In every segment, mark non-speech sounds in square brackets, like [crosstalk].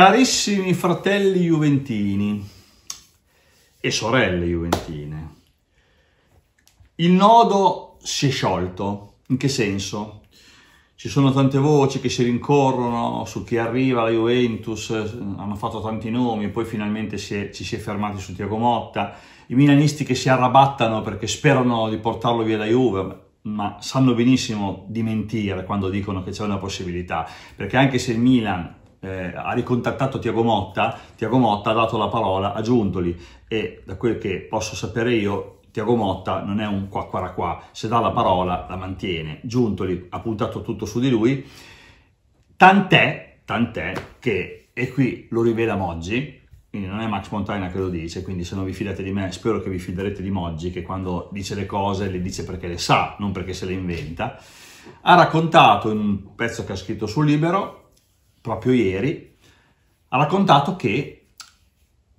Carissimi fratelli juventini e sorelle juventine, il nodo si è sciolto. In che senso? Ci sono tante voci che si rincorrono su chi arriva alla Juventus, hanno fatto tanti nomi, poi finalmente si è, ci si è fermati su Tiago Motta. I milanisti che si arrabattano perché sperano di portarlo via la Juve, ma sanno benissimo di mentire quando dicono che c'è una possibilità, perché anche se il Milan eh, ha ricontattato Tiago Motta, Tiago Motta ha dato la parola a Giuntoli e da quel che posso sapere io Tiago Motta non è un qua qua qua, se dà la parola la mantiene. Giuntoli ha puntato tutto su di lui, tant'è, tant'è che, e qui lo rivela Moggi, quindi non è Max Montana che lo dice, quindi se non vi fidate di me spero che vi fiderete di Moggi, che quando dice le cose le dice perché le sa, non perché se le inventa, ha raccontato in un pezzo che ha scritto sul Libero proprio ieri, ha raccontato che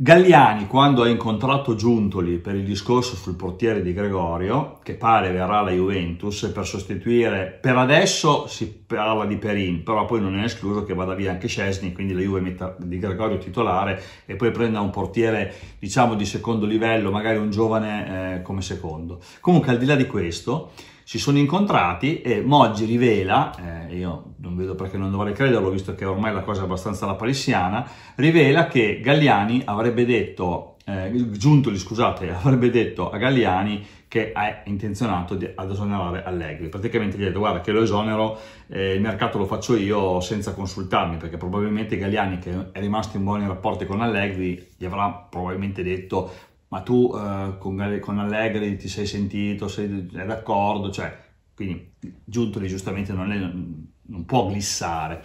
Galliani, quando ha incontrato Giuntoli per il discorso sul portiere di Gregorio, che pare verrà la Juventus per sostituire, per adesso si parla di Perin, però poi non è escluso che vada via anche Cesni, quindi la Juve metta di Gregorio titolare e poi prenda un portiere, diciamo, di secondo livello, magari un giovane eh, come secondo. Comunque, al di là di questo, si sono incontrati e Moggi rivela, eh, io non vedo perché non dovrei crederlo visto che ormai la cosa è abbastanza lapalissiana, rivela che Galliani avrebbe detto, eh, Giuntoli scusate, [laughs] avrebbe detto a Galliani che è intenzionato di, ad esonerare Allegri. Praticamente gli ha detto guarda che lo esonero, eh, il mercato lo faccio io senza consultarmi perché probabilmente Galliani che è rimasto in buoni rapporti con Allegri gli avrà probabilmente detto ma tu eh, con, con, Allegri ti sei sentito, sei, d'accordo, cioè, quindi Giuntoli giustamente non, è, non può glissare.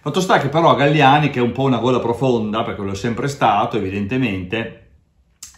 Fatto sta che però Galliani, che è un po' una gola profonda, perché lo è sempre stato evidentemente,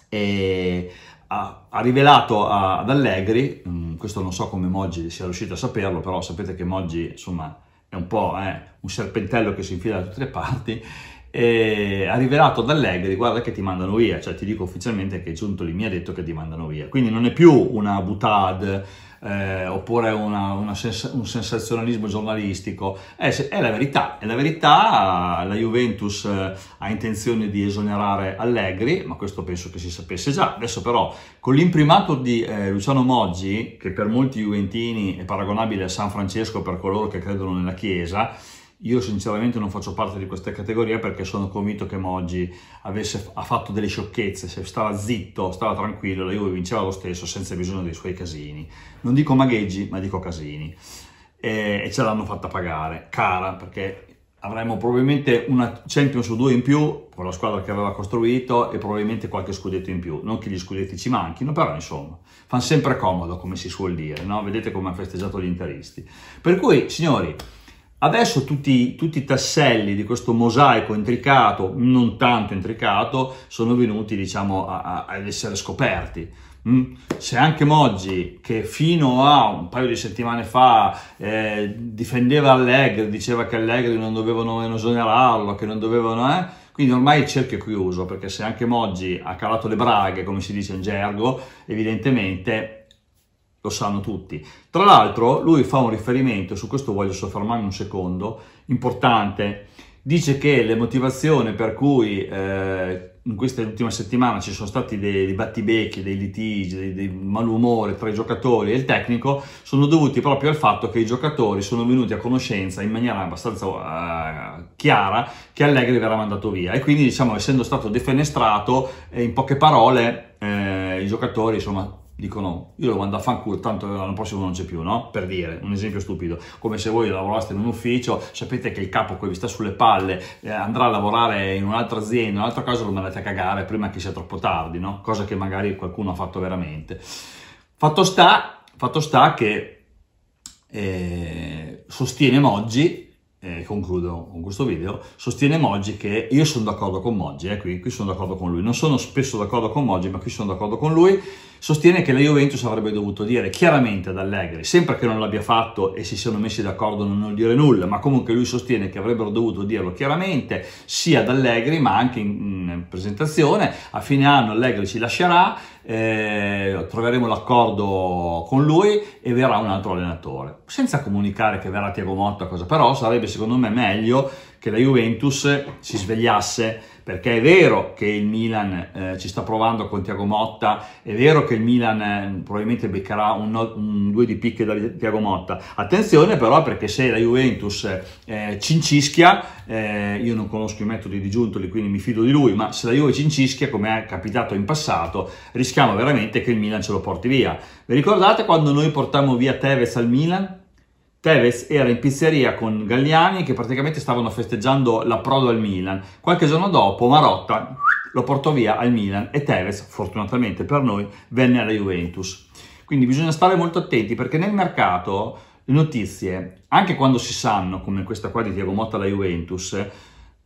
e ha, ha rivelato a, ad Allegri, mm, questo non so come Moggi sia riuscito a saperlo, però sapete che Moggi insomma è un po' eh, un serpentello che si infila da tutte le parti, eh, ha rivelato ad Allegri, guarda che ti mandano via, cioè ti dico ufficialmente che Giuntoli mi ha detto che ti mandano via. Quindi non è più una butade eh, oppure una, una sens- un sensazionalismo giornalistico, è, è, la verità, è la verità, la Juventus eh, ha intenzione di esonerare Allegri, ma questo penso che si sapesse già, adesso però con l'imprimato di eh, Luciano Moggi, che per molti juventini è paragonabile a San Francesco per coloro che credono nella Chiesa, io sinceramente non faccio parte di questa categoria perché sono convinto che Moggi avesse, ha fatto delle sciocchezze, se stava zitto, stava tranquillo, la Juve vinceva lo stesso senza bisogno dei suoi casini. Non dico magheggi, ma dico casini. E, e ce l'hanno fatta pagare, cara, perché avremmo probabilmente una Champions su due in più con la squadra che aveva costruito e probabilmente qualche scudetto in più. Non che gli scudetti ci manchino, però insomma, fanno sempre comodo come si suol dire, no? Vedete come ha festeggiato gli interisti. Per cui, signori, Adesso tutti, tutti, i tasselli di questo mosaico intricato, non tanto intricato, sono venuti diciamo a, a, ad essere scoperti. Mm? Se anche Moggi, che fino a un paio di settimane fa eh, difendeva Allegri, diceva che Allegri non dovevano esonerarlo, che non dovevano... Eh, quindi ormai il cerchio è chiuso, perché se anche Moggi ha calato le braghe, come si dice in gergo, evidentemente lo sanno tutti. Tra l'altro lui fa un riferimento, su questo voglio soffermarmi un secondo, importante, dice che le motivazioni per cui eh, in questa ultima settimana ci sono stati dei, dei battibecchi, dei litigi, dei, dei malumori tra i giocatori e il tecnico sono dovuti proprio al fatto che i giocatori sono venuti a conoscenza in maniera abbastanza uh, chiara che Allegri verrà mandato via e quindi diciamo essendo stato defenestrato eh, in poche parole eh, i giocatori insomma dicono io lo mando a fanculo, tanto l'anno prossimo non c'è più, no? Per dire, un esempio stupido, come se voi lavoraste in un ufficio, sapete che il capo che vi sta sulle palle eh, andrà a lavorare in un'altra azienda, in un'altra cosa lo mandate a cagare prima che sia troppo tardi, no? Cosa che magari qualcuno ha fatto veramente. Fatto sta, fatto sta che eh, sostiene Moggi eh, concludo con questo video, sostiene Moggi che io sono d'accordo con Moggi, eh, qui, qui sono d'accordo con lui, non sono spesso d'accordo con Moggi, ma qui sono d'accordo con lui, sostiene che la Juventus avrebbe dovuto dire chiaramente ad Allegri, sempre che non l'abbia fatto e si siano messi d'accordo nel non dire nulla, ma comunque lui sostiene che avrebbero dovuto dirlo chiaramente sia ad Allegri ma anche in, in presentazione, a fine anno Allegri ci lascerà, eh, troveremo l'accordo con lui e verrà un altro allenatore, senza comunicare che verrà Tiago Motta, cosa però sarebbe secondo me meglio che la Juventus si svegliasse perché è vero che il Milan eh, ci sta provando con Tiago Motta, è vero che il Milan eh, probabilmente beccherà un, un, due di picche da Tiago Motta. Attenzione però perché se la Juventus eh, cincischia, eh, io non conosco i metodi di Giuntoli quindi mi fido di lui, ma se la Juve cincischia come è capitato in passato rischiamo veramente che il Milan ce lo porti via. Vi ricordate quando noi portammo via Tevez al Milan? Tevez era in pizzeria con Galliani che praticamente stavano festeggiando l'approdo al Milan. Qualche giorno dopo Marotta lo portò via al Milan e Tevez, fortunatamente per noi, venne alla Juventus. Quindi bisogna stare molto attenti perché nel mercato le notizie, anche quando si sanno, come questa qua di Tiago Motta alla Juventus,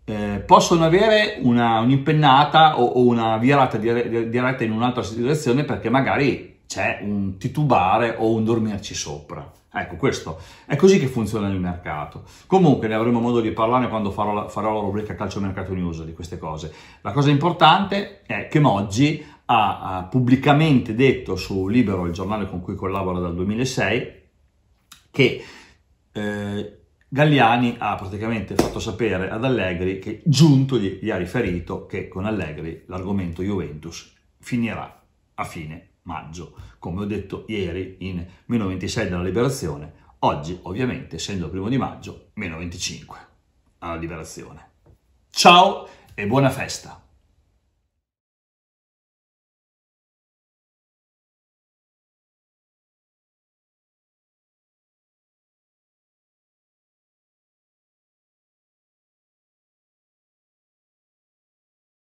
eh, possono avere un'impennata o, o, una virata diretta in un'altra direzione perché magari c'è un titubare o un dormirci sopra. Ecco, questo è così che funziona il mercato. Comunque ne avremo modo di parlare quando farò la, farò la rubrica Calcio Mercato News di queste cose. La cosa importante è che Moggi ha, ha pubblicamente detto su Libero, il giornale con cui collabora dal 2006, che eh, Galliani ha praticamente fatto sapere ad Allegri che Giunto gli, gli ha riferito che con Allegri l'argomento Juventus finirà a fine maggio, come ho detto ieri in meno 26 della liberazione, oggi ovviamente essendo il primo di maggio, meno 25 alla liberazione. Ciao e buona festa!